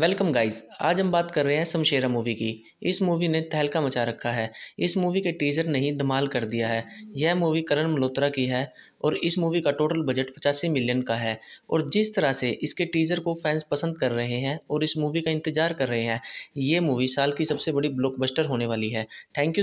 welcome guys आज हम बात कर रहे हैं शमशेरा मूवी की इस मूवी ने तहलका मचा रखा है इस मूवी के टीजर ने ही धमाल कर दिया है यह मूवी करण मल्होत्रा की है और इस मूवी का टोटल बजट पचासी मिलियन का है और जिस तरह से इसके टीजर को फैंस पसंद कर रहे हैं और इस मूवी का इंतजार कर रहे हैं ये मूवी साल की सबसे बड़ी ब्लॉकबस्टर होने वाली है थैंक यू